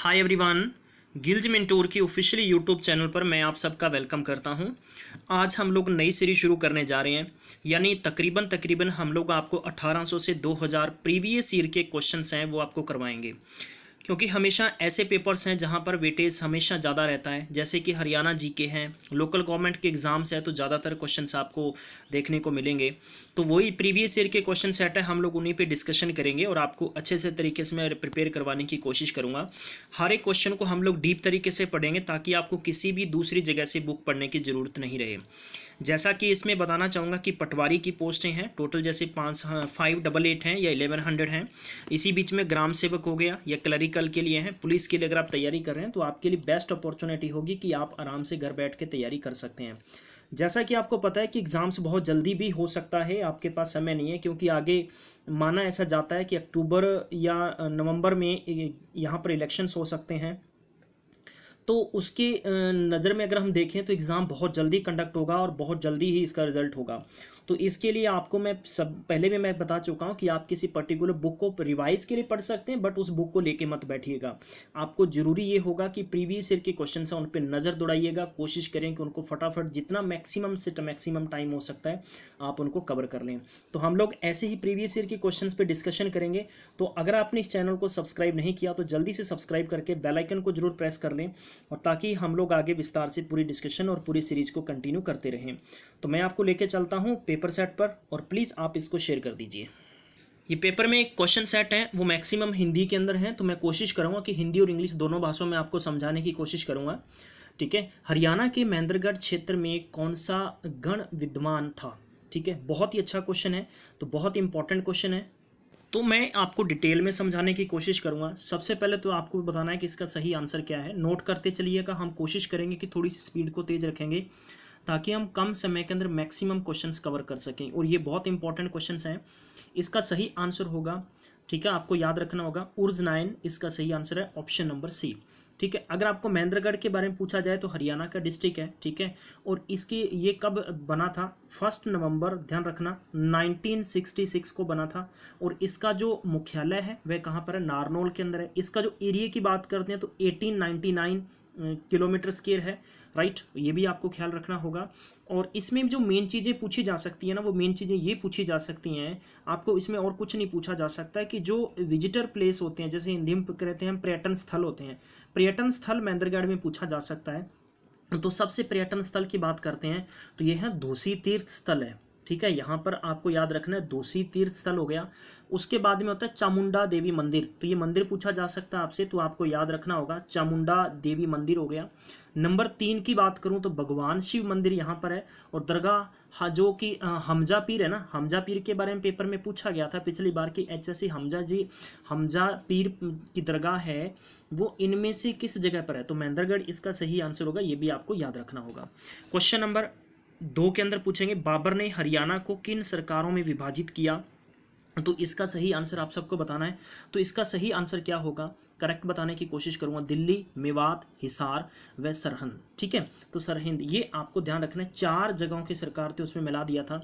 hi everyone गिल्ज मिनटोर की officially YouTube channel पर मैं आप सबका वेलकम करता हूं आज हम लोग नई सीरीज शुरू करने जा रहे हैं यानी तकरीबन तकरीबन हम लोग आपको 1800 से 2000 प्रीवियस ईयर के क्वेश्चंस हैं वो आपको करवाएंगे क्योंकि हमेशा ऐसे पेपर्स हैं जहाँ पर वेटेज हमेशा ज़्यादा रहता है जैसे कि हरियाणा जी के हैं लोकल गवर्नमेंट के एग्ज़ाम्स हैं तो ज़्यादातर क्वेश्चन आपको देखने को मिलेंगे तो वही प्रीवियस ईयर के क्वेश्चन सेट है हम लोग उन्हीं पर डिस्कशन करेंगे और आपको अच्छे से तरीके से मैं प्रिपेयर करवाने की कोशिश करूँगा हर एक क्वेश्चन को हम लोग डीप तरीके से पढ़ेंगे ताकि आपको किसी भी दूसरी जगह से बुक पढ़ने की ज़रूरत नहीं रहे जैसा कि इसमें बताना चाहूँगा कि पटवारी की पोस्टें हैं टोटल जैसे पाँच फाइव डबल एट हैं या एलेवन हंड्रेड हैं इसी बीच में ग्राम सेवक हो गया या क्लरिकल के लिए हैं पुलिस के लिए अगर आप तैयारी कर रहे हैं तो आपके लिए बेस्ट अपॉर्चुनिटी होगी कि आप आराम से घर बैठ के तैयारी कर सकते हैं जैसा कि आपको पता है कि एग्ज़ाम्स बहुत जल्दी भी हो सकता है आपके पास समय नहीं है क्योंकि आगे माना ऐसा जाता है कि अक्टूबर या नवंबर में यहाँ पर इलेक्शंस हो सकते हैं तो उसके नज़र में अगर हम देखें तो एग्ज़ाम बहुत जल्दी कंडक्ट होगा और बहुत जल्दी ही इसका रिजल्ट होगा तो इसके लिए आपको मैं सब पहले भी मैं बता चुका हूँ कि आप किसी पर्टिकुलर बुक को रिवाइज के लिए पढ़ सकते हैं बट उस बुक को लेके मत बैठिएगा आपको ज़रूरी ये होगा कि प्रीवियस ईयर के क्वेश्चन हैं उन पर नज़र दौड़ाइएगा कोशिश करें कि उनको फटाफट जितना मैक्सिमम से मैक्सिमम टाइम हो सकता है आप उनको कवर कर लें तो हम लोग ऐसे ही प्रीवियस ईयर के क्वेश्चन पर डिस्कशन करेंगे तो अगर आपने इस चैनल को सब्सक्राइब नहीं किया तो जल्दी से सब्सक्राइब करके बेलाइकन को जरूर प्रेस कर लें और ताकि हम लोग आगे विस्तार से पूरी डिस्कशन और पूरी सीरीज को कंटिन्यू करते रहें तो मैं आपको लेके चलता हूँ पेपर सेट पर और प्लीज़ आप इसको शेयर कर दीजिए ये पेपर में एक क्वेश्चन सेट है वो मैक्सिमम हिंदी के अंदर है तो मैं कोशिश करूँगा कि हिंदी और इंग्लिश दोनों भाषाओं में आपको समझाने की कोशिश करूँगा ठीक है हरियाणा के महेंद्रगढ़ क्षेत्र में कौन सा गण विद्वान था ठीक है बहुत ही अच्छा क्वेश्चन है तो बहुत इंपॉर्टेंट क्वेश्चन है तो मैं आपको डिटेल में समझाने की कोशिश करूंगा सबसे पहले तो आपको बताना है कि इसका सही आंसर क्या है नोट करते चलिएगा हम कोशिश करेंगे कि थोड़ी सी स्पीड को तेज़ रखेंगे ताकि हम कम समय के अंदर मैक्सिमम क्वेश्चंस कवर कर सकें और ये बहुत इंपॉर्टेंट क्वेश्चंस हैं इसका सही आंसर होगा ठीक है आपको याद रखना होगा उर्ज नाइन इसका सही आंसर है ऑप्शन नंबर सी ठीक है अगर आपको महेंद्रगढ़ के बारे में पूछा जाए तो हरियाणा का डिस्ट्रिक्ट है ठीक है और इसकी ये कब बना था फर्स्ट नवंबर ध्यान रखना 1966 को बना था और इसका जो मुख्यालय है वह कहाँ पर है नारनौल के अंदर है इसका जो एरिया की बात करते हैं तो 1899 किलोमीटर स्केयर है राइट ये भी आपको ख्याल रखना होगा और इसमें जो मेन चीज़ें पूछी जा सकती हैं ना वो मेन चीज़ें ये पूछी जा सकती हैं आपको इसमें और कुछ नहीं पूछा जा सकता है कि जो विजिटर प्लेस होते हैं जैसे हिंदी में कहते हैं पर्यटन स्थल होते हैं पर्यटन स्थल महेंद्रगढ़ में पूछा जा सकता है तो सबसे पर्यटन स्थल की बात करते हैं तो ये है धोसी तीर्थ स्थल है ठीक है यहाँ पर आपको याद रखना है दोषी तीर्थ स्थल हो गया उसके बाद में होता है चामुंडा देवी मंदिर तो ये मंदिर पूछा जा सकता है आपसे तो आपको याद रखना होगा चामुंडा देवी मंदिर हो गया नंबर तीन की बात करूँ तो भगवान शिव मंदिर यहाँ पर है और दरगाह जो कि हमजा पीर है ना हमजा पीर के बारे में पेपर में पूछा गया था पिछली बार कि एचएससी हमजा जी हमजा पीर की दरगाह है वो इनमें से किस जगह पर है तो महेंद्रगढ़ इसका सही आंसर होगा ये भी आपको याद रखना होगा क्वेश्चन नंबर दो के अंदर पूछेंगे बाबर ने हरियाणा को किन सरकारों में विभाजित किया तो इसका सही आंसर आप सबको बताना है तो इसका सही आंसर क्या होगा करेक्ट बताने की कोशिश करूंगा दिल्ली मेवात हिसार व सरहंद ठीक है तो सरहिंद ये आपको ध्यान रखना है चार जगहों की सरकार थे उसमें मिला दिया था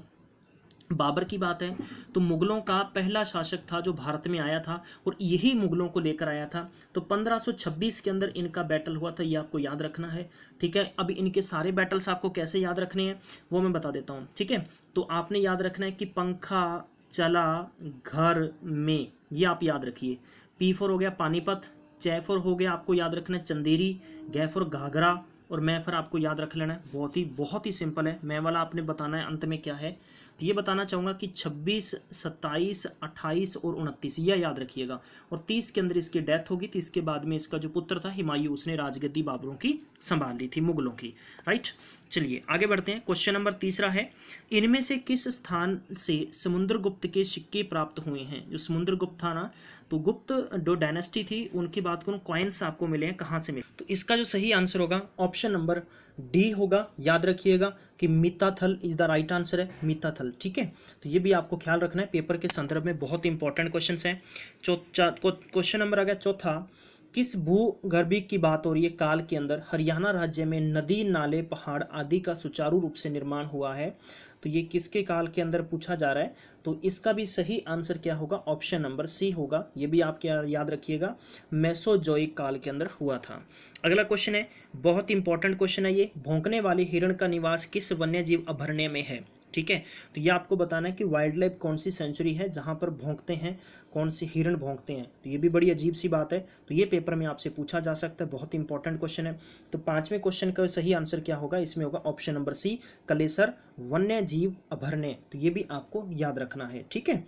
बाबर की बात है तो मुगलों का पहला शासक था जो भारत में आया था और यही मुगलों को लेकर आया था तो 1526 के अंदर इनका बैटल हुआ था ये आपको याद रखना है ठीक है अब इनके सारे बैटल्स आपको कैसे याद रखने हैं वो मैं बता देता हूँ ठीक है तो आपने याद रखना है कि पंखा चला घर में ये आप याद रखिए पी फोर हो गया पानीपत चैफोर हो गया आपको याद रखना है चंदेरी गैफोर घाघरा और मैफर आपको याद रख लेना है बहुत ही बहुत ही सिंपल है मैं वाला आपने बताना है अंत में क्या है तो ये बताना चाहूँगा कि 26, 27, 28 और 29 यह याद रखिएगा और 30 के अंदर इसकी डेथ होगी तो इसके बाद में इसका जो पुत्र था हिमायू उसने राजगद्दी बाबरों की संभाल ली थी मुगलों की राइट चलिए आगे बढ़ते हैं क्वेश्चन नंबर तीसरा है इनमें से किस स्थान से समुद्रगुप्त के सिक्के प्राप्त हुए हैं जो समुद्रगुप्त था ना तो गुप्त जो डायनेस्टी थी उनकी बात करूँ कॉइन्स आपको मिले हैं कहाँ से मिले तो इसका जो सही आंसर होगा ऑप्शन नंबर डी होगा याद रखिएगा कि Mitathal is the right answer है मिताथल ठीक है तो ये भी आपको ख्याल रखना है पेपर के संदर्भ में बहुत इंपॉर्टेंट क्वेश्चन हैं चौथा क्वेश्चन नंबर आ गया चौथा किस भूगर्भी की बात हो रही है काल के अंदर हरियाणा राज्य में नदी नाले पहाड़ आदि का सुचारू रूप से निर्माण हुआ है तो ये किसके काल के अंदर पूछा जा रहा है तो इसका भी सही आंसर क्या होगा ऑप्शन नंबर सी होगा ये भी आप क्या याद रखिएगा मैसोजोइक काल के अंदर हुआ था अगला क्वेश्चन है बहुत इंपॉर्टेंट क्वेश्चन है ये भोंकने वाले हिरण का निवास किस वन्य जीव अभरण्य में है ठीक है तो ये आपको बताना है कि वाइल्ड लाइफ कौन सी सेंचुरी है जहाँ पर भोंकते हैं कौन से हिरण भोंकते हैं तो ये भी बड़ी अजीब सी बात है तो ये पेपर में आपसे पूछा जा सकता है बहुत इंपॉर्टेंट क्वेश्चन है तो पाँचवें क्वेश्चन का सही आंसर क्या होगा इसमें होगा ऑप्शन नंबर सी कलेसर वन्य जीव अभरण्य तो ये भी आपको याद रखना है ठीक है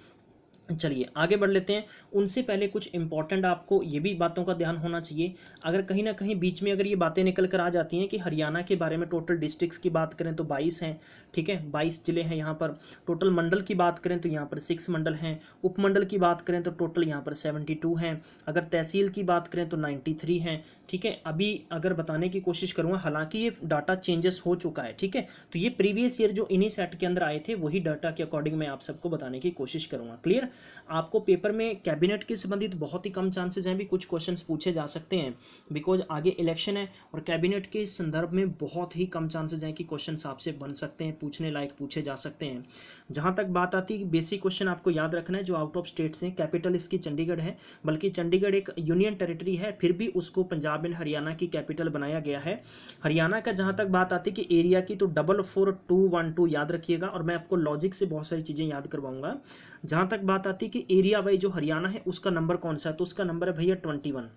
चलिए आगे बढ़ लेते हैं उनसे पहले कुछ इंपॉर्टेंट आपको ये भी बातों का ध्यान होना चाहिए अगर कहीं ना कहीं बीच में अगर ये बातें निकल कर आ जाती हैं कि हरियाणा के बारे में टोटल डिस्ट्रिक्ट्स की बात करें तो 22 हैं ठीक है 22 जिले हैं यहाँ पर टोटल मंडल की बात करें तो यहाँ पर सिक्स मंडल हैं उपमंडल की बात करें तो टोटल यहाँ पर सेवेंटी हैं अगर तहसील की बात करें तो नाइन्टी हैं ठीक है अभी अगर बताने की कोशिश करूँगा हालाँकि ये डाटा चेंजेस हो चुका है ठीक है तो ये प्रीवियस ईयर जो इन्हीं सेट के अंदर आए थे वही डाटा के अकॉर्डिंग मैं आप सबको बताने की कोशिश करूँगा क्लियर आपको पेपर में कैबिनेट के संबंधित बहुत ही कम चांसेस हैं भी कुछ क्वेश्चन पूछे जा सकते हैं बिकॉज आगे इलेक्शन है और कैबिनेट के संदर्भ में बहुत ही कम चांसेज हैं कि क्वेश्चन आपसे बन सकते हैं पूछने लायक पूछे जा सकते हैं जहाँ तक बात आती है बेसिक क्वेश्चन आपको याद रखना है जो आउट ऑफ स्टेट्स हैं कैपिटल इसकी चंडीगढ़ है बल्कि चंडीगढ़ एक यूनियन टेरिटरी है फिर भी उसको पंजाब एंड हरियाणा की कैपिटल बनाया गया है हरियाणा का जहाँ तक बात आती है कि एरिया की तो double four two one two याद रखिएगा और मैं आपको लॉजिक से बहुत सारी चीज़ें याद करवाऊंगा जहाँ तक बात बात आती है कि एरिया वाइज जो हरियाणा है उसका नंबर कौन सा है तो उसका नंबर है भैया ट्वेंटी वन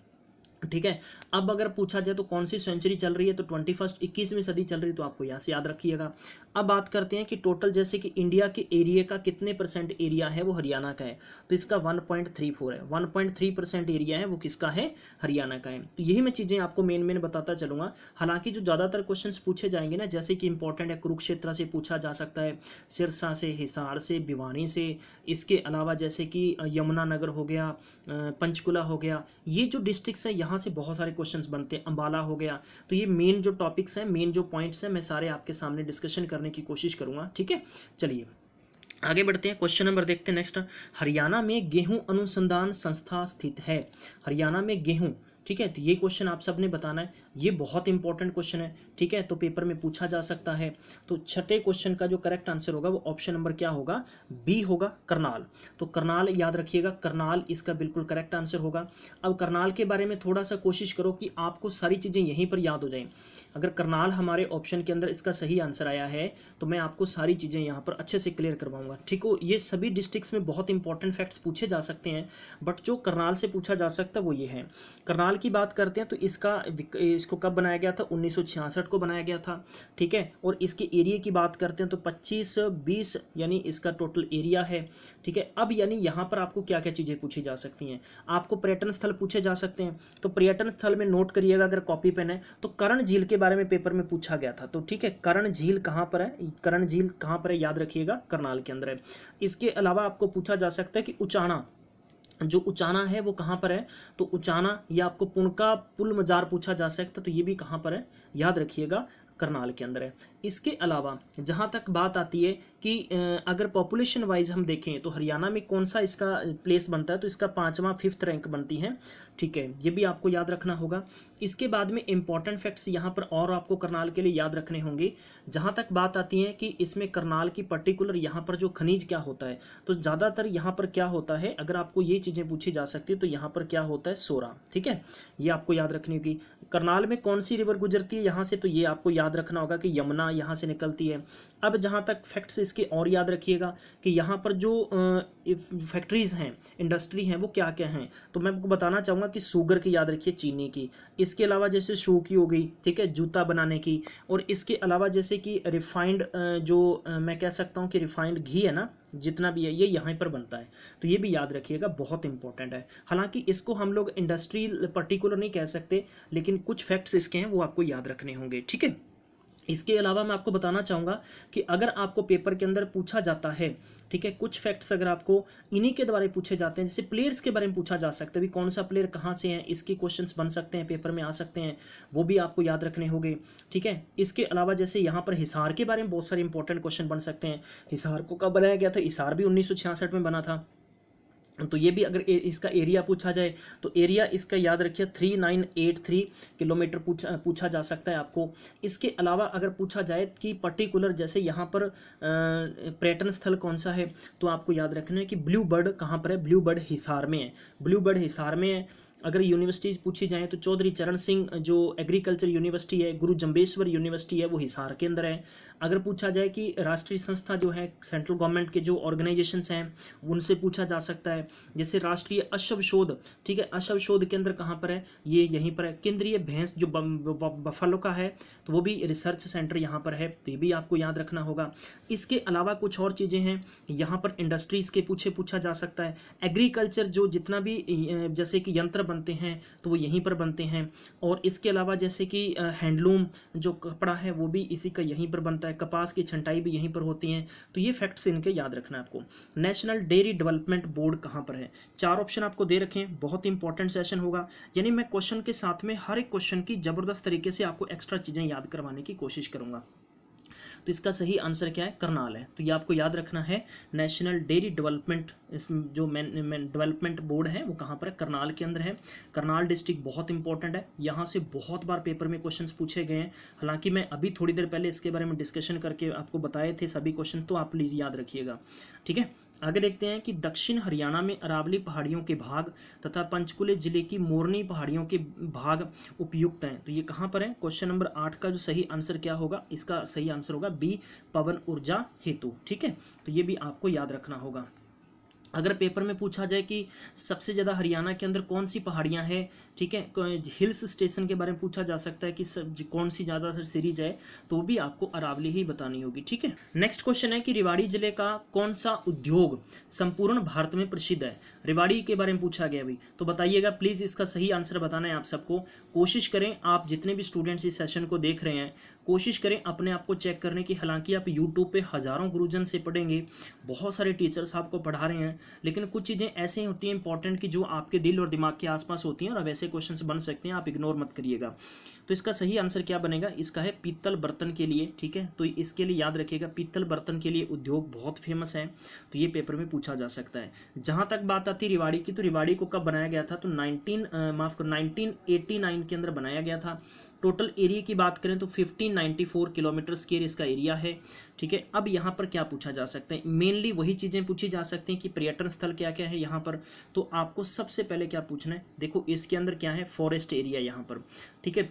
ठीक है अब अगर पूछा जाए तो कौन सी सेंचुरी चल रही है तो ट्वेंटी फर्स्ट इक्कीसवीं सदी चल रही है तो आपको यहाँ से याद रखिएगा अब बात करते हैं कि टोटल जैसे कि इंडिया के एरिया का कितने परसेंट एरिया है वो हरियाणा का है तो इसका वन पॉइंट थ्री फोर है one point three percent area है वो किसका है हरियाणा का है तो यही मैं चीज़ें आपको मेन मेन बताता चलूँगा हालांकि जो ज़्यादातर क्वेश्चन पूछे जाएंगे ना जैसे कि इंपॉर्टेंट है कुरुक्षेत्र से पूछा जा सकता है सिरसा से हिसार से भिवानी से इसके अलावा जैसे कि यमुनानगर हो गया पंचकुला हो गया ये जो डिस्ट्रिक्स हैं यहाँ यहाँ से बहुत सारे क्वेश्चंस बनते हैं अंबाला हो गया तो ये मेन जो टॉपिक्स हैं मेन जो पॉइंट्स हैं मैं सारे आपके सामने डिस्कशन करने की कोशिश करूँगा ठीक है चलिए आगे बढ़ते हैं क्वेश्चन नंबर देखते हैं नेक्स्ट हरियाणा में गेहूं अनुसंधान संस्था स्थित है हरियाणा में गेहूं ठीक है तो ये क्वेश्चन आप सब ने बताना है ये बहुत इंपॉर्टेंट क्वेश्चन है ठीक है तो पेपर में पूछा जा सकता है तो छठे क्वेश्चन का जो करेक्ट आंसर होगा वो ऑप्शन नंबर क्या होगा बी होगा करनाल तो करनाल याद रखिएगा करनाल इसका बिल्कुल करेक्ट आंसर होगा अब करनाल के बारे में थोड़ा सा कोशिश करो कि आपको सारी चीज़ें यहीं पर याद हो जाएं अगर करनाल हमारे ऑप्शन के अंदर इसका सही आंसर आया है तो मैं आपको सारी चीज़ें यहाँ पर अच्छे से क्लियर करवाऊंगा ठीक हो ये सभी डिस्ट्रिक्ट में बहुत इंपॉर्टेंट फैक्ट्स पूछे जा सकते हैं बट जो करनाल से पूछा जा सकता है वो ये है करनाल साल की बात करते हैं तो इसका इसको कब बनाया गया था 1966 को बनाया गया था ठीक है और इसके एरिया की बात करते हैं तो 25 20 यानी इसका टोटल एरिया है ठीक है अब यानी यहाँ पर आपको क्या क्या चीज़ें पूछी जा सकती हैं आपको पर्यटन स्थल पूछे जा सकते हैं तो पर्यटन स्थल में नोट करिएगा अगर कॉपी पेन है तो करण झील के बारे में पेपर में पूछा गया था तो ठीक है करण झील कहाँ पर है करण झील कहाँ पर है याद रखिएगा करनाल के अंदर है इसके अलावा आपको पूछा जा सकता है कि उचाणा जो उचाना है वो कहाँ पर है तो उचाना या आपको पुणका पुल मजार पूछा जा सकता तो ये भी कहाँ पर है याद रखिएगा करनाल के अंदर है इसके अलावा जहाँ तक बात आती है कि अगर पॉपुलेशन वाइज हम देखें तो हरियाणा में कौन सा इसका प्लेस बनता है तो इसका पाँचवा फिफ्थ रैंक बनती है ठीक है ये भी आपको याद रखना होगा इसके बाद में इंपॉर्टेंट फैक्ट्स यहाँ पर और आपको करनाल के लिए याद रखने होंगे जहाँ तक बात आती है कि इसमें करनाल की पर्टिकुलर यहाँ पर जो खनिज क्या होता है तो ज़्यादातर यहाँ पर क्या होता है अगर आपको ये चीज़ें पूछी जा सकती है तो यहाँ पर क्या होता है सोरा ठीक है ये आपको याद रखनी होगी करनाल में कौन सी रिवर गुजरती है यहाँ से तो ये आपको याद रखना होगा कि यमुना यहाँ से निकलती है अब जहाँ तक फैक्ट्स इसके और याद रखिएगा कि यहाँ पर जो फैक्ट्रीज़ हैं इंडस्ट्री हैं वो क्या क्या हैं तो मैं आपको बताना चाहूँगा कि शुगर की याद रखिए चीनी की इसके अलावा जैसे शो की हो गई ठीक है जूता बनाने की और इसके अलावा जैसे कि रिफाइंड जो मैं कह सकता हूँ कि रिफाइंड घी है ना जितना भी है ये यहाँ पर बनता है तो ये भी याद रखिएगा बहुत इंपॉर्टेंट है हालांकि इसको हम लोग इंडस्ट्री पर्टिकुलर नहीं कह सकते लेकिन कुछ फैक्ट्स इसके हैं वो आपको याद रखने होंगे ठीक है इसके अलावा मैं आपको बताना चाहूँगा कि अगर आपको पेपर के अंदर पूछा जाता है ठीक है कुछ फैक्ट्स अगर आपको इन्हीं के द्वारा पूछे जाते हैं जैसे प्लेयर्स के बारे में पूछा जा सकता है भी कौन सा प्लेयर कहाँ से है इसके क्वेश्चन बन सकते हैं पेपर में आ सकते हैं वो भी आपको याद रखने होंगे ठीक है इसके अलावा जैसे यहाँ पर हिसार के बारे में बहुत सारे इंपॉर्टेंट क्वेश्चन बन सकते हैं हिसार को कब बनाया गया था हिसार भी उन्नीस में बना था तो ये भी अगर इसका एरिया पूछा जाए तो एरिया इसका याद रखिए three nine eight three kilometre पूछा पूछा जा सकता है आपको इसके अलावा अगर पूछा जाए कि पर्टिकुलर जैसे यहाँ पर पर्यटन स्थल कौन सा है तो आपको याद रखना है कि ब्लू बर्ड कहाँ पर है ब्लू बर्ड हिसार में है ब्लू बर्ड हिसार में है अगर यूनिवर्सिटीज़ पूछी जाएँ तो चौधरी चरण सिंह जो एग्रीकल्चर यूनिवर्सिटी है गुरु जम्बेश्वर यूनिवर्सिटी है वो हिसार के अंदर है अगर पूछा जाए कि राष्ट्रीय संस्था जो है सेंट्रल गवर्नमेंट के जो ऑर्गेनाइजेशंस हैं उनसे पूछा जा सकता है जैसे राष्ट्रीय अशव शोध ठीक है अशव शोध केंद्र कहाँ पर है ये यहीं पर है केंद्रीय भैंस जो बफलो का है तो वो भी रिसर्च सेंटर यहाँ पर है तो ये भी आपको याद रखना होगा इसके अलावा कुछ और चीज़ें हैं यहाँ पर इंडस्ट्रीज़ के पूछे पूछा जा सकता है एग्रीकल्चर जो जितना भी जैसे कि यंत्र बनते हैं तो वो यहीं पर बनते हैं और इसके अलावा जैसे कि हैंडलूम जो कपड़ा है वो भी इसी का यहीं पर बनता है कपास की छंटाई भी यहीं पर होती है तो ये फैक्ट्स इनके याद रखना है आपको नेशनल डेयरी डेवलपमेंट बोर्ड कहाँ पर है चार ऑप्शन आपको दे रखें बहुत इंपॉर्टेंट सेशन होगा यानी मैं क्वेश्चन के साथ में हर एक क्वेश्चन की ज़बरदस्त तरीके से आपको एक्स्ट्रा चीज़ें याद करवाने की कोशिश करूँगा तो इसका सही आंसर क्या है करनाल है तो ये आपको याद रखना है नेशनल डेयरी डेवलपमेंट जो डेवलपमेंट बोर्ड है वो कहाँ पर है करनाल के अंदर है करनाल डिस्ट्रिक्ट बहुत इंपॉर्टेंट है यहाँ से बहुत बार पेपर में क्वेश्चन पूछे गए हैं हालांकि मैं अभी थोड़ी देर पहले इसके बारे में डिस्कशन करके आपको बताए थे सभी क्वेश्चन तो आप प्लीज़ याद रखिएगा ठीक है आगे देखते हैं कि दक्षिण हरियाणा में अरावली पहाड़ियों के भाग तथा पंचकुले जिले की मोरनी पहाड़ियों के भाग उपयुक्त हैं तो ये कहाँ पर है क्वेश्चन नंबर आठ का जो सही आंसर क्या होगा इसका सही आंसर होगा बी पवन ऊर्जा हेतु ठीक है तो ये भी आपको याद रखना होगा अगर पेपर में पूछा जाए कि सबसे ज़्यादा हरियाणा के अंदर कौन सी पहाड़ियाँ हैं ठीक है हिल्स स्टेशन के बारे में पूछा जा सकता है कि सब कौन सी ज़्यादातर सीरीज है तो भी आपको अरावली ही बतानी होगी ठीक है नेक्स्ट क्वेश्चन है कि रिवाड़ी जिले का कौन सा उद्योग संपूर्ण भारत में प्रसिद्ध है रिवाड़ी के बारे में पूछा गया अभी तो बताइएगा प्लीज़ इसका सही आंसर बताना है आप सबको कोशिश करें आप जितने भी स्टूडेंट्स इस सेशन को देख रहे हैं कोशिश करें अपने आप को चेक करने की हालांकि आप यूट्यूब पे हज़ारों गुरुजन से पढ़ेंगे बहुत सारे टीचर्स आपको पढ़ा रहे हैं लेकिन कुछ चीज़ें ऐसी होती हैं इंपॉर्टेंट कि जो आपके दिल और दिमाग के आसपास होती हैं और वैसे क्वेश्चन बन सकते हैं आप इग्नोर मत करिएगा तो इसका सही आंसर क्या बनेगा इसका है पीतल बर्तन के लिए ठीक है तो इसके लिए याद रखिएगा पीतल बर्तन के लिए उद्योग बहुत फेमस है तो ये पेपर में पूछा जा सकता है जहां तक बात आती रिवाड़ी की तो रिवाड़ी को कब बनाया गया था तो नाइनटीन माफ कर नाइनटीन के अंदर बनाया गया था टोटल एरिया की बात करें तो 1594 किलोमीटर स्केयर इसका एरिया है ठीक है अब यहाँ पर क्या पूछा जा सकता है मेनली वही चीज़ें पूछी जा सकती हैं कि पर्यटन स्थल क्या क्या है यहाँ पर तो आपको सबसे पहले क्या पूछना है देखो इसके अंदर क्या है फॉरेस्ट एरिया यहाँ पर ठीक है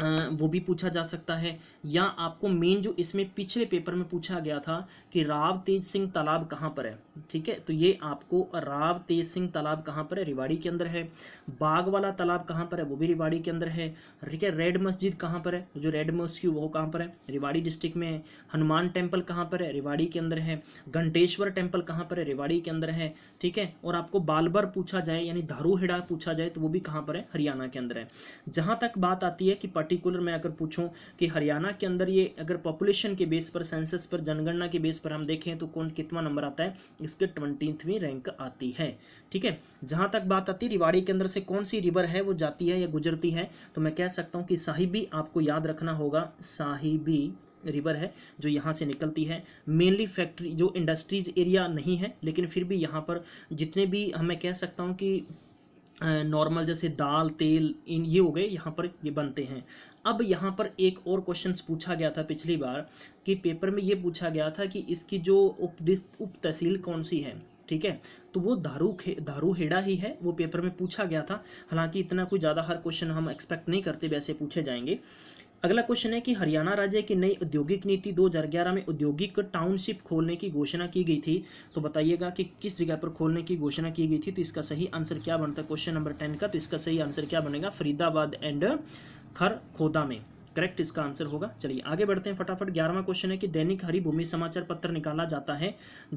वो भी पूछा जा सकता है या आपको मेन जो इसमें पिछले पेपर में पूछा गया था कि राव तेज सिंह तालाब कहाँ पर है ठीक है तो ये आपको राव तेज सिंह तालाब कहाँ पर है रिवाड़ी के अंदर है बाग वाला तालाब कहाँ पर है वो भी रिवाड़ी के अंदर है ठीक है रेड मस्जिद कहाँ पर है जो रेड मस्जिद वो कहाँ पर है रिवाड़ी डिस्ट्रिक्ट में है हनुमान टेम्पल कहाँ पर है रिवाड़ी के अंदर है घंटेश्वर टेम्पल कहाँ पर है रिवाड़ी के अंदर है ठीक है और आपको बालबर पूछा जाए यानी धारूहेड़ा पूछा जाए तो वो भी कहाँ पर है हरियाणा के अंदर है जहाँ तक बात आती है कि पर्टिकुलर मैं अगर पूछूं कि हरियाणा के अंदर ये अगर पॉपुलेशन के बेस पर सेंसस पर जनगणना के बेस पर हम देखें तो कौन कितना नंबर आता है इसके ट्वेंटीथवीं रैंक आती है ठीक है जहाँ तक बात आती है रिवाड़ी के अंदर से कौन सी रिवर है वो जाती है या गुजरती है तो मैं कह सकता हूँ कि साहिबी आपको याद रखना होगा साहिबी रिवर है जो यहाँ से निकलती है मेनली फैक्ट्री जो इंडस्ट्रीज एरिया नहीं है लेकिन फिर भी यहाँ पर जितने भी हमें कह सकता हूँ कि नॉर्मल जैसे दाल तेल इन ये हो गए यहाँ पर ये बनते हैं अब यहाँ पर एक और क्वेश्चन पूछा गया था पिछली बार कि पेपर में ये पूछा गया था कि इसकी जो उप उप तहसील कौन सी है ठीक है तो वो दारू खे दारू हेडा ही है वो पेपर में पूछा गया था हालांकि इतना कोई ज़्यादा हर क्वेश्चन हम एक्सपेक्ट नहीं करते वैसे पूछे जाएंगे अगला क्वेश्चन है कि हरियाणा राज्य की नई औद्योगिक नीति 2011 में औद्योगिक टाउनशिप खोलने की घोषणा की गई थी तो बताइएगा कि किस जगह पर खोलने की घोषणा की गई थी तो इसका सही आंसर क्या बनता है क्वेश्चन नंबर टेन का तो इसका सही आंसर क्या बनेगा फरीदाबाद एंड खरखोदा में करेक्ट इसका आंसर होगा चलिए आगे बढ़ते हैं फटाफट ग्यारहवा क्वेश्चन है कि दैनिक हरिभूमि समाचार पत्र निकाला जाता है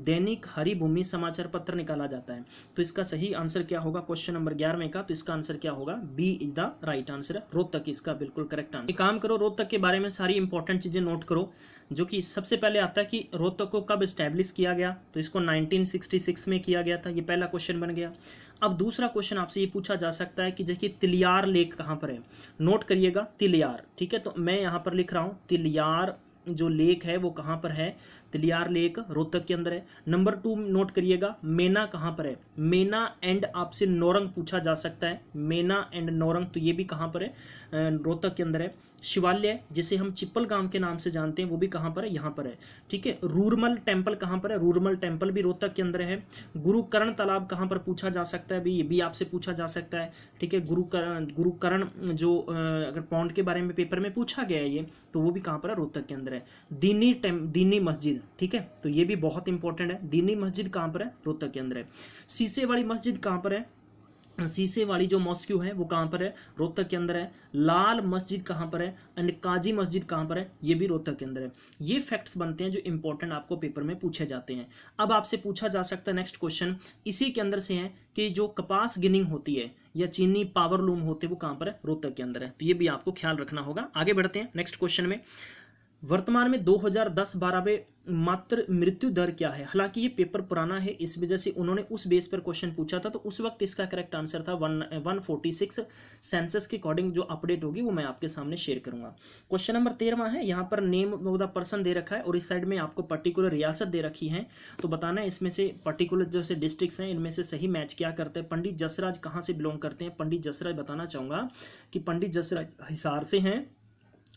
दैनिक हरिभूमि समाचार पत्र निकाला जाता है तो इसका सही आंसर क्या होगा क्वेश्चन नंबर ग्यारहवें का तो इसका आंसर क्या होगा B is the right answer Rohtak इसका बिल्कुल करेक्ट आंसर काम करो रोहतक के बारे में सारी इंपॉर्टेंट चीज़ें नोट करो जो कि सबसे पहले आता है कि रोहतक को कब स्टैब्लिश किया गया तो इसको 1966 में किया गया था ये पहला क्वेश्चन बन गया अब दूसरा क्वेश्चन आपसे ये पूछा जा सकता है कि जैसे तिलियार लेक कहाँ पर है नोट करिएगा तिलियार ठीक है तो मैं यहाँ पर लिख रहा हूँ तिलियार जो लेक है वो कहाँ पर है तिलियार लेक रोहतक के अंदर है नंबर टू नोट करिएगा मेना कहाँ पर है मेना एंड आपसे नौरंग पूछा जा सकता है मेना एंड नोरंग तो ये भी कहाँ पर है रोहतक के अंदर है शिवालय जिसे हम चिप्पल गांव के नाम से जानते हैं वो भी कहाँ पर है यहाँ पर है ठीक है रूरमल टेम्पल कहाँ पर है रूरमल टेम्पल भी रोहतक के अंदर है गुरुकरण तालाब कहाँ पर पूछा जा सकता है भी ये भी आपसे पूछा जा सकता है ठीक है गुरु करण जो अगर पौंड के बारे में पेपर में पूछा गया है ये तो वो भी कहाँ पर है रोहतक के अंदर है दीनी टेम दीनी मस्जिद ठीक है तो ये भी बहुत इंपॉर्टेंट है दीनी मस्जिद कहाँ पर है रोहतक के अंदर है शीशे वाली मस्जिद कहाँ पर है शीशे वाली जो मॉस्क्यू है वो कहाँ पर है रोहतक के अंदर है लाल मस्जिद कहाँ पर है एंड काजी मस्जिद कहाँ पर है ये भी रोहतक के अंदर है ये फैक्ट्स बनते हैं जो इंपॉर्टेंट आपको पेपर में पूछे जाते हैं अब आपसे पूछा जा सकता है नेक्स्ट क्वेश्चन इसी के अंदर से है कि जो कपास गिनिंग होती है या चीनी पावर लूम होते हैं वो कहाँ पर है रोहतक के अंदर है तो ये भी आपको ख्याल रखना होगा आगे बढ़ते हैं नेक्स्ट क्वेश्चन में वर्तमान में 2010-12 में मात्र मृत्यु दर क्या है हालांकि ये पेपर पुराना है इस वजह से उन्होंने उस बेस पर क्वेश्चन पूछा था तो उस वक्त इसका करेक्ट आंसर था one one forty six census के अकॉर्डिंग जो अपडेट होगी वो मैं आपके सामने शेयर करूंगा क्वेश्चन नंबर तेरहवा है यहाँ पर नेम ऑफ द पर्सन दे रखा है और इस साइड में आपको पर्टिकुलर रियासत दे रखी है तो बताना है इसमें से पर्टिकुलर जैसे डिस्ट्रिक्ट हैं इनमें से सही मैच क्या करते हैं पंडित जसराज कहाँ से बिलोंग करते हैं पंडित जसराज बताना चाहूँगा कि पंडित जसराज हिसार से हैं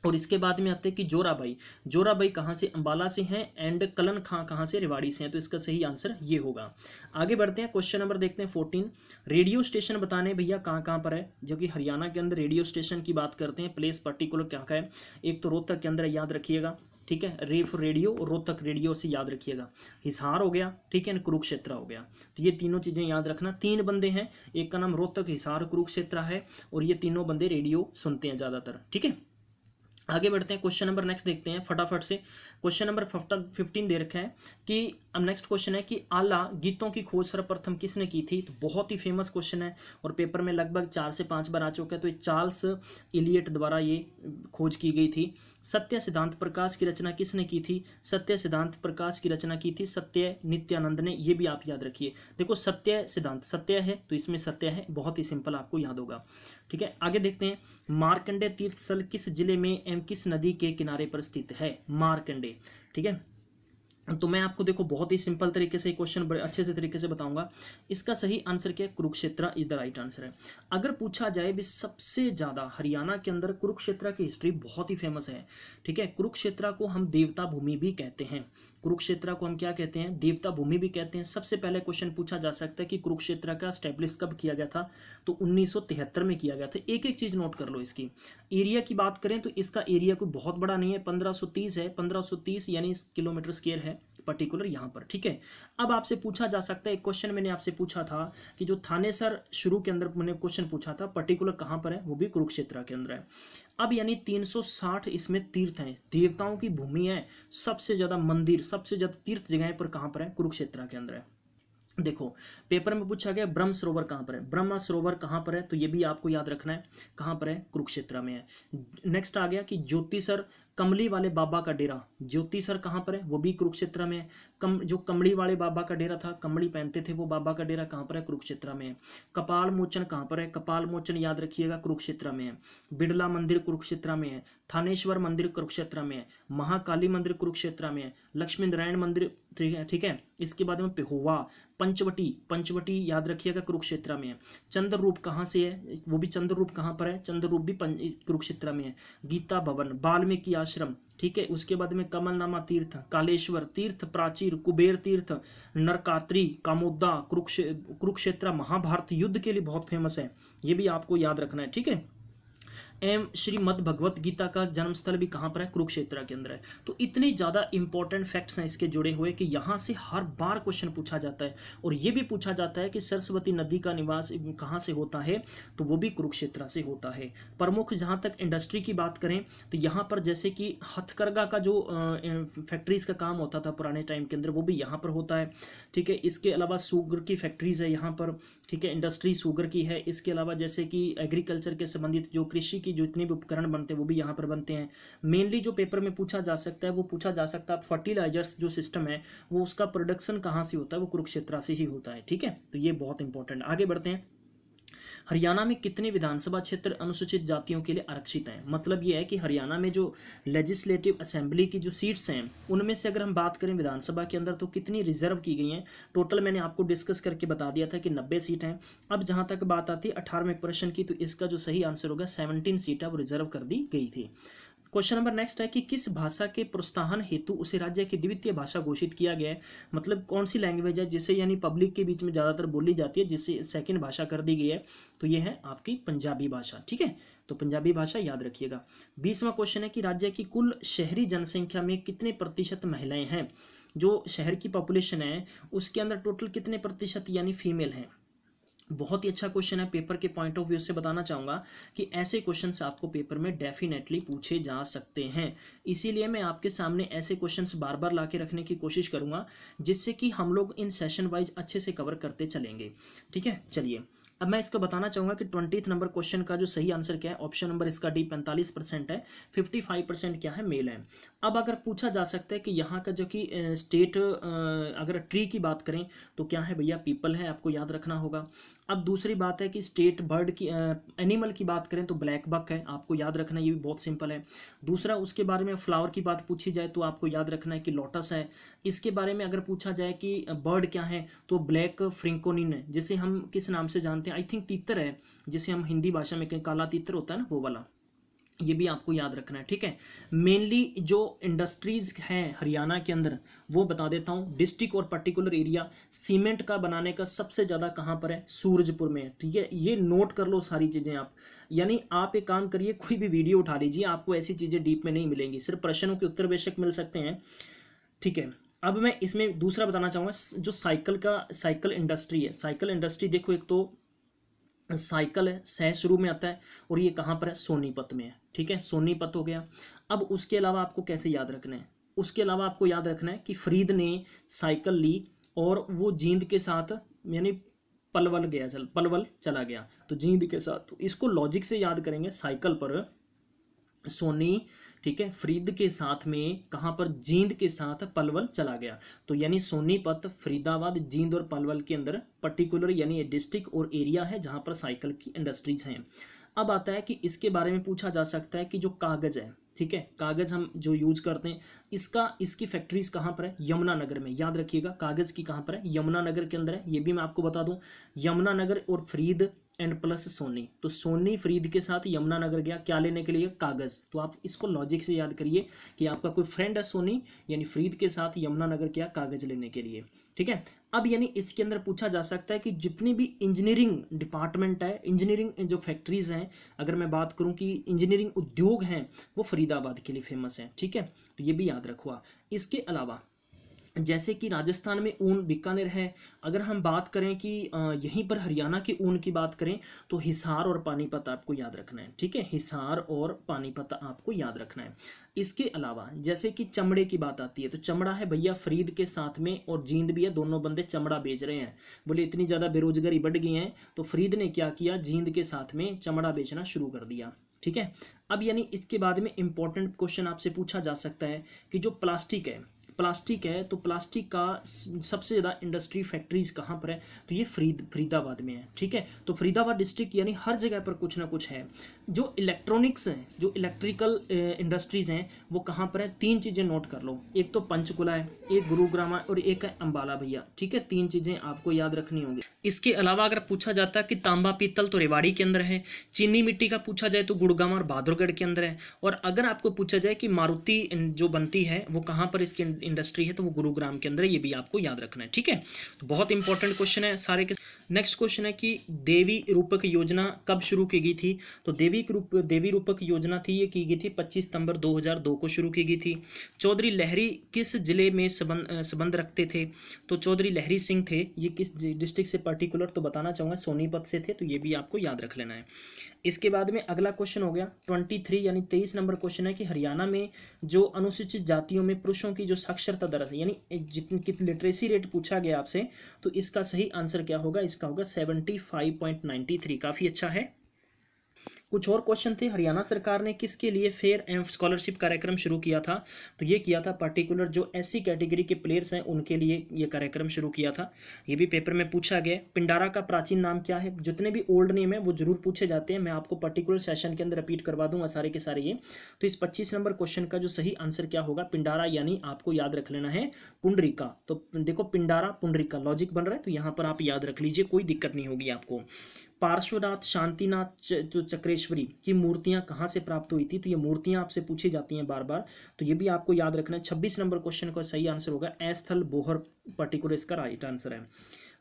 और इसके बाद में आते हैं कि जोराबाई जोराबाई कहाँ से अंबाला से हैं एंड कलन खां कहाँ से रेवाड़ी से हैं तो इसका सही आंसर ये होगा आगे बढ़ते हैं क्वेश्चन नंबर देखते हैं फोर्टीन रेडियो स्टेशन बताने भैया कहाँ कहाँ पर है जो कि हरियाणा के अंदर रेडियो स्टेशन की बात करते हैं प्लेस पर्टिकुलर क्या का है एक तो रोहतक के अंदर याद रखिएगा ठीक है रेफ रेडियो और रोहतक रेडियो से याद रखिएगा हिसार हो गया ठीक है कुरुक्षेत्र हो गया तो ये तीनों चीज़ें याद रखना तीन बंदे हैं एक का नाम रोहतक हिसार कुरुक्षेत्र है और ये तीनों बंदे रेडियो सुनते हैं ज़्यादातर ठीक है आगे बढ़ते हैं क्वेश्चन नंबर नेक्स्ट देखते हैं फटाफट से क्वेश्चन नंबर फिफ्टीन दे रखा है कि अब नेक्स्ट क्वेश्चन है कि आला गीतों की खोज सर्वप्रथम किसने की थी तो बहुत ही फेमस क्वेश्चन है और पेपर में लगभग चार से पाँच बार आ चुका है तो ये चार्ल्स इलियट द्वारा ये खोज की गई थी सत्य सिद्धांत प्रकाश की रचना किसने की थी सत्य सिद्धांत प्रकाश की रचना की थी सत्य नित्यानंद ने ये भी आप याद रखिए देखो सत्य सिद्धांत सत्य है तो इसमें सत्य है बहुत ही सिंपल आपको याद होगा ठीक है आगे देखते हैं मारकंडे तीर्थ स्थल किस जिले में एवं किस नदी के किनारे पर स्थित है मारकंडे ठीक है तो मैं आपको देखो बहुत ही सिंपल तरीके से क्वेश्चन बड़े अच्छे से तरीके से बताऊंगा इसका सही आंसर क्या है Kurukshetra is the right answer है अगर पूछा जाए भी सबसे ज़्यादा हरियाणा के अंदर कुरुक्षेत्र की हिस्ट्री बहुत ही फेमस है ठीक है कुरुक्षेत्र को हम देवता भूमि भी कहते हैं कुरुक्षेत्र को हम क्या कहते हैं देवता भूमि भी कहते हैं सबसे पहले क्वेश्चन पूछा जा सकता है कि कुरुक्षेत्र का स्टैब्लिश कब किया गया था तो 1973 में किया गया था एक एक चीज़ नोट कर लो इसकी एरिया की बात करें तो इसका एरिया कोई बहुत बड़ा नहीं है 1530 है 1530 यानी किलोमीटर स्केयर है पर्टिकुलर यहाँ पर ठीक है अब आपसे पूछा जा सकता है एक क्वेश्चन मैंने आपसे पूछा था कि जो थानेसर शुरू के अंदर मैंने क्वेश्चन पूछा था पर्टिकुलर कहाँ पर है वो भी कुरुक्षेत्र के अंदर है अब यानी 360 इसमें तीर्थ हैं देवताओं की भूमि है सबसे ज़्यादा मंदिर सबसे ज़्यादा तीर्थ जगह पर कहाँ पर है कुरुक्षेत्र के अंदर है देखो पेपर में पूछा गया ब्रह्म सरोवर कहाँ पर है ब्रह्म सरोवर कहाँ पर है तो ये भी आपको याद रखना है कहाँ पर है कुरुक्षेत्र में है नेक्स्ट आ गया कि ज्योतिसर कमली वाले बाबा का डेरा ज्योति सर कहाँ पर है वो भी कुरुक्षेत्र में है कम जो कमड़ी वाले बाबा का डेरा था कमड़ी पहनते थे वो बाबा का डेरा कहाँ पर है कुरुक्षेत्र में कपाल मोचन कहाँ पर है कपाल मोचन याद रखिएगा कुरुक्षेत्र में है बिड़ला मंदिर कुरुक्षेत्र में है थानेश्वर मंदिर कुरुक्षेत्र में महाकाली मंदिर कुरुक्षेत्र में है लक्ष्मी नारायण मंदिर ठीक है ठीक है इसके बाद में पिहोवा पंचवटी पंचवटी याद रखिएगा कुरुक्षेत्र में है चंद्ररूप कहाँ से है वो भी चंद्ररूप कहाँ पर है चंद्ररूप भी कुरुक्षेत्र में है गीता भवन बाल्मीकि आश्रम ठीक है उसके बाद में कमलनामा तीर्थ कालेश्वर तीर्थ प्राचीर कुबेर तीर्थ नरकात्री कुरुक्षेत्र कुरुक्षेत्र महाभारत युद्ध के लिए बहुत फेमस है ये भी आपको याद रखना है ठीक है एवं श्रीमद भगवत गीता का जन्म स्थल भी कहाँ पर है कुरुक्षेत्र के अंदर है तो इतने ज़्यादा इंपॉर्टेंट फैक्ट्स हैं इसके जुड़े हुए कि यहाँ से हर बार क्वेश्चन पूछा जाता है और ये भी पूछा जाता है कि सरस्वती नदी का निवास कहाँ से होता है तो वो भी कुरुक्षेत्र से होता है प्रमुख जहाँ तक इंडस्ट्री की बात करें तो यहाँ पर जैसे कि हथकरघा का जो फैक्ट्रीज़ का काम होता था पुराने टाइम के अंदर वो भी यहाँ पर होता है ठीक है इसके अलावा सुगर की फैक्ट्रीज़ है यहाँ पर ठीक है इंडस्ट्री सुगर की है इसके अलावा जैसे कि एग्रीकल्चर के संबंधित जो कृषि की जितने भी उपकरण बनते हैं वो भी यहाँ पर बनते हैं मेनली जो पेपर में पूछा जा सकता है वो पूछा जा सकता है फर्टिलाइजर्स जो सिस्टम है वो उसका प्रोडक्शन कहाँ से होता है वो कुरुक्षेत्रा से ही होता है ठीक है तो ये बहुत इंपॉर्टेंट आगे बढ़ते हैं हरियाणा में कितने विधानसभा क्षेत्र अनुसूचित जातियों के लिए आरक्षित हैं मतलब ये है कि हरियाणा में जो लेजिस्लेटिव असेंबली की जो सीट्स हैं उनमें से अगर हम बात करें विधानसभा के अंदर तो कितनी रिजर्व की गई हैं टोटल मैंने आपको डिस्कस करके बता दिया था कि नब्बे सीट हैं अब जहाँ तक बात आती है अठारहवें प्रश्न की तो इसका जो सही आंसर होगा सेवनटीन सीट है वो रिजर्व कर दी गई थी क्वेश्चन नंबर नेक्स्ट है कि किस भाषा के प्रोत्साहन हेतु उसे राज्य की द्वितीय भाषा घोषित किया गया है मतलब कौन सी लैंग्वेज है जिसे यानी पब्लिक के बीच में ज़्यादातर बोली जाती है जिसे सेकंड भाषा कर दी गई है तो ये है आपकी पंजाबी भाषा ठीक है तो पंजाबी भाषा याद रखिएगा बीसवा क्वेश्चन है कि राज्य की कुल शहरी जनसंख्या में कितने प्रतिशत महिलाएं हैं जो शहर की पॉपुलेशन है उसके अंदर टोटल कितने प्रतिशत यानी फीमेल हैं बहुत ही अच्छा क्वेश्चन है पेपर के पॉइंट ऑफ व्यू से बताना चाहूँगा कि ऐसे क्वेश्चन आपको पेपर में डेफिनेटली पूछे जा सकते हैं इसीलिए मैं आपके सामने ऐसे क्वेश्चन बार बार ला के रखने की कोशिश करूँगा जिससे कि हम लोग इन सेशन वाइज अच्छे से कवर करते चलेंगे ठीक है चलिए अब मैं इसको बताना चाहूँगा कि ट्वेंटी नंबर क्वेश्चन का जो सही आंसर क्या है ऑप्शन नंबर इसका डी पैंतालीस परसेंट है फिफ्टी फाइव परसेंट क्या है मेल है अब अगर पूछा जा सकता है कि यहाँ का जो कि स्टेट अगर ट्री की बात करें तो क्या है भैया पीपल है आपको याद रखना होगा अब दूसरी बात है कि स्टेट बर्ड की एनिमल की बात करें तो ब्लैक बक है आपको याद रखना ये भी बहुत सिंपल है दूसरा उसके बारे में फ्लावर की बात पूछी जाए तो आपको याद रखना है कि लोटस है इसके बारे में अगर पूछा जाए कि बर्ड क्या है तो ब्लैक फ्रिंकोनिन है जिसे हम किस नाम से जानते हैं आई थिंक तीतर है जिसे हम हिंदी भाषा में कहें काला तीतर होता है ना वो वाला ये भी आपको याद रखना है ठीक है मेनली जो इंडस्ट्रीज़ हैं हरियाणा के अंदर वो बता देता हूँ डिस्ट्रिक्ट और पर्टिकुलर एरिया सीमेंट का बनाने का सबसे ज़्यादा कहाँ पर है सूरजपुर में है ठीक है ये नोट कर लो सारी चीज़ें आप यानी आप एक काम करिए कोई भी वीडियो उठा लीजिए आपको ऐसी चीज़ें डीप में नहीं मिलेंगी सिर्फ प्रश्नों के उत्तर बेशक मिल सकते हैं ठीक है अब मैं इसमें दूसरा बताना चाहूँगा जो साइकिल का साइकिल इंडस्ट्री है साइकिल इंडस्ट्री देखो एक तो साइकिल है सह शुरू में आता है और ये कहाँ पर है सोनीपत में है ठीक है सोनीपत हो गया अब उसके अलावा आपको कैसे याद रखना है उसके अलावा आपको याद रखना है कि फरीद ने साइकिल ली और वो जींद के साथ यानी पलवल गया चल पलवल चला गया तो जींद के साथ तो इसको लॉजिक से याद करेंगे साइकिल पर सोनी ठीक है फरीद के साथ में कहाँ पर जींद के साथ पलवल चला गया तो यानी सोनीपत फरीदाबाद जींद और पलवल के अंदर पर्टिकुलर यानी डिस्ट्रिक्ट और एरिया है जहाँ पर साइकिल की इंडस्ट्रीज हैं अब आता है कि इसके बारे में पूछा जा सकता है कि जो कागज़ है ठीक है कागज़ हम जो यूज करते हैं इसका इसकी फैक्ट्रीज कहाँ पर है यमुनानगर में याद रखिएगा कागज़ की कहाँ पर है यमुनानगर के अंदर है ये भी मैं आपको बता दूँ यमुनानगर और फरीद एंड प्लस सोनी तो सोनी फरीद के साथ यमुनानगर गया क्या लेने के लिए कागज़ तो आप इसको लॉजिक से याद करिए कि आपका कोई फ्रेंड है सोनी यानी फरीद के साथ यमुनानगर गया कागज़ लेने के लिए ठीक है अब यानी इसके अंदर पूछा जा सकता है कि जितनी भी इंजीनियरिंग डिपार्टमेंट है इंजीनियरिंग जो फैक्ट्रीज़ हैं अगर मैं बात करूं कि इंजीनियरिंग उद्योग हैं वो फरीदाबाद के लिए फेमस है ठीक है तो ये भी याद रखो इसके अलावा जैसे कि राजस्थान में ऊन बीकानेर है अगर हम बात करें कि यहीं पर हरियाणा के ऊन की बात करें तो हिसार और पानीपत आपको याद रखना है ठीक है हिसार और पानीपत आपको याद रखना है इसके अलावा जैसे कि चमड़े की बात आती है तो चमड़ा है भैया फरीद के साथ में और जींद भी है दोनों बंदे चमड़ा बेच रहे हैं बोले इतनी ज़्यादा बेरोजगारी बढ़ गई है तो फरीद ने क्या किया जींद के साथ में चमड़ा बेचना शुरू कर दिया ठीक है अब यानी इसके बाद में इम्पोर्टेंट क्वेश्चन आपसे पूछा जा सकता है कि जो प्लास्टिक है प्लास्टिक है तो प्लास्टिक का सबसे ज़्यादा इंडस्ट्री फैक्ट्रीज़ कहाँ पर है तो ये फरीद फरीदाबाद में है ठीक है तो फरीदाबाद डिस्ट्रिक्ट यानी हर जगह पर कुछ ना कुछ है जो इलेक्ट्रॉनिक्स हैं जो इलेक्ट्रिकल इंडस्ट्रीज़ हैं वो कहाँ पर हैं तीन चीज़ें नोट कर लो एक तो पंचकुला है एक गुरुग्रामा और एक है अम्बाला भैया ठीक है तीन चीज़ें आपको याद रखनी होंगी इसके अलावा अगर पूछा जाता है कि तांबा पीतल तो रेवाड़ी के अंदर है चीनी मिट्टी का पूछा जाए तो गुड़गांव और बहादुरगढ़ के अंदर है और अगर आपको पूछा जाए कि मारुति जो बनती है वो कहाँ पर इसकी इंडस्ट्री है तो वो गुरुग्राम के अंदर है ये भी आपको याद रखना है ठीक है तो बहुत इंपॉर्टेंट क्वेश्चन है सारे के नेक्स्ट क्वेश्चन है कि देवी रूपक योजना कब शुरू की गई थी तो देवी रूप देवी रूपक योजना थी ये की गई थी 25 सितंबर 2002 को शुरू की गई थी चौधरी लहरी किस जिले में संबंध संबंध रखते थे तो चौधरी लहरी सिंह थे ये किस डिस्ट्रिक्ट से पर्टिकुलर तो बताना चाहूँगा सोनीपत से थे तो ये भी आपको याद रख लेना है इसके बाद में अगला क्वेश्चन हो गया ट्वेंटी थ्री यानी तेईस नंबर क्वेश्चन है कि हरियाणा में जो अनुसूचित जातियों में पुरुषों की जो साक्षरता दर है यानी जितनी कितनी लिटरेसी रेट पूछा गया आपसे तो इसका सही आंसर क्या होगा इसका होगा seventy five point ninety three काफ़ी अच्छा है कुछ और क्वेश्चन थे हरियाणा सरकार ने किसके लिए फेयर एंड स्कॉलरशिप कार्यक्रम शुरू किया था तो ये किया था पर्टिकुलर जो एस कैटेगरी के प्लेयर्स हैं उनके लिए ये कार्यक्रम शुरू किया था ये भी पेपर में पूछा गया पिंडारा का प्राचीन नाम क्या है जितने भी ओल्ड नेम है वो जरूर पूछे जाते हैं मैं आपको पर्टिकुलर सेशन के अंदर रिपीट करवा दूंगा सारे के सारे ये तो इस पच्चीस नंबर क्वेश्चन का जो सही आंसर क्या होगा पिंडारा यानी आपको याद रख लेना है पुंडरिका तो देखो पिंडारा पुंडरिका लॉजिक बन रहा है तो यहाँ पर आप याद रख लीजिए कोई दिक्कत नहीं होगी आपको पार्श्वनाथ शांतिनाथ जो चक्रेश्वरी की मूर्तियां कहाँ से प्राप्त हुई थी तो ये मूर्तियां आपसे पूछी जाती हैं बार बार तो ये भी आपको याद रखना है छब्बीस नंबर क्वेश्चन का सही आंसर होगा एस्थल बोहर पर्टिकुलर इसका राइट आंसर है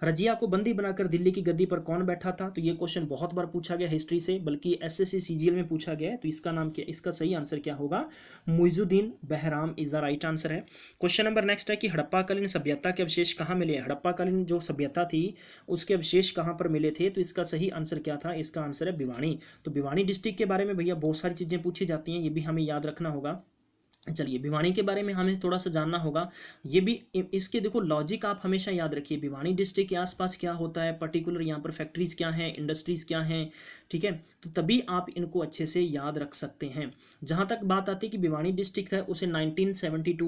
रजिया को बंदी बनाकर दिल्ली की गद्दी पर कौन बैठा था तो ये क्वेश्चन बहुत बार पूछा गया हिस्ट्री से बल्कि एस एस सी में पूछा गया है तो इसका नाम क्या इसका सही आंसर क्या होगा Muizuddin Bahram is the right answer है क्वेश्चन नंबर नेक्स्ट है कि हड़प्पाकालीन सभ्यता के अवशेष कहाँ मिले हड़प्पाकालीन जो सभ्यता थी उसके अवशेष कहाँ पर मिले थे तो इसका सही आंसर क्या था इसका आंसर है भिवानी तो भिवानी डिस्ट्रिक्ट के बारे में भैया बहुत सारी चीज़ें पूछी जाती हैं ये भी हमें याद रखना होगा चलिए भिवानी के बारे में हमें थोड़ा सा जानना होगा ये भी इसके देखो लॉजिक आप हमेशा याद रखिए भिवानी डिस्ट्रिक्ट के आसपास क्या होता है पर्टिकुलर यहाँ पर फैक्ट्रीज क्या हैं इंडस्ट्रीज क्या हैं ठीक है तो तभी आप इनको अच्छे से याद रख सकते हैं जहाँ तक बात आती है कि भिवानी डिस्ट्रिक्ट है उसे नाइनटीन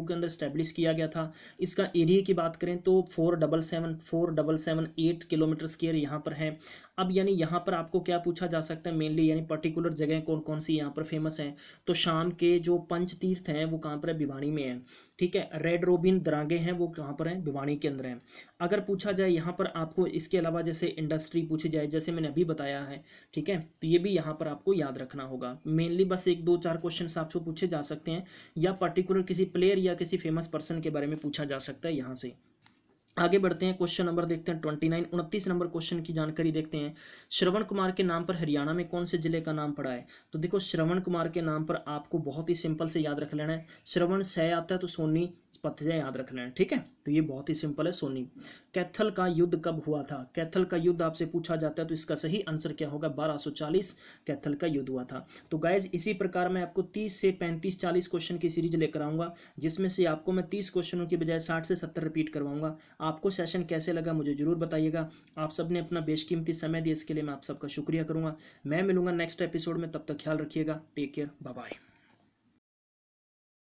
के अंदर स्टैब्लिश किया गया था इसका एरिए की बात करें तो four double seven four double seven eight kilometre square यहाँ पर है अब यानी यहाँ पर आपको क्या पूछा जा सकता है मेनली यानी पर्टिकुलर जगह कौन कौन सी यहाँ पर फेमस हैं तो शाम के जो पंच तीर्थ हैं वो कहाँ पर है भिवाणी में है ठीक है रेड रोबिन दरागे हैं वो कहाँ पर है भिवाणी के अंदर हैं अगर पूछा जाए यहाँ पर आपको इसके अलावा जैसे इंडस्ट्री पूछी जाए जैसे मैंने अभी बताया है ठीक है तो ये भी यहाँ पर आपको याद रखना होगा मेनली बस एक दो चार क्वेश्चन आपसे पूछे जा सकते हैं या पर्टिकुलर किसी प्लेयर या किसी फेमस पर्सन के बारे में पूछा जा सकता है यहाँ से आगे बढ़ते हैं क्वेश्चन नंबर देखते हैं ट्वेंटी नाइन उनतीस नंबर क्वेश्चन की जानकारी देखते हैं श्रवण कुमार के नाम पर हरियाणा में कौन से जिले का नाम पड़ा है तो देखो श्रवण कुमार के नाम पर आपको बहुत ही सिंपल से याद रख लेना है श्रवण सह आता है तो सोनी पत्थर याद रखना है ठीक है तो ये बहुत ही सिंपल है सोनी कैथल का युद्ध कब हुआ था कैथल का युद्ध आपसे पूछा जाता है तो इसका सही आंसर क्या होगा 1240 कैथल का युद्ध हुआ था तो गाइज इसी प्रकार मैं आपको 30 से 35 40 क्वेश्चन की सीरीज लेकर आऊँगा जिसमें से आपको मैं तीस क्वेश्चनों की बजाय साठ से सत्तर रिपीट करवाऊँगा आपको सेशन कैसे लगा मुझे ज़रूर बताइएगा आप सब ने अपना बेशकीमती समय दिया इसके लिए मैं आप सबका शुक्रिया करूँगा मैं मिलूंगा नेक्स्ट एपिसोड में तब तक ख्याल रखिएगा टेक केयर बाय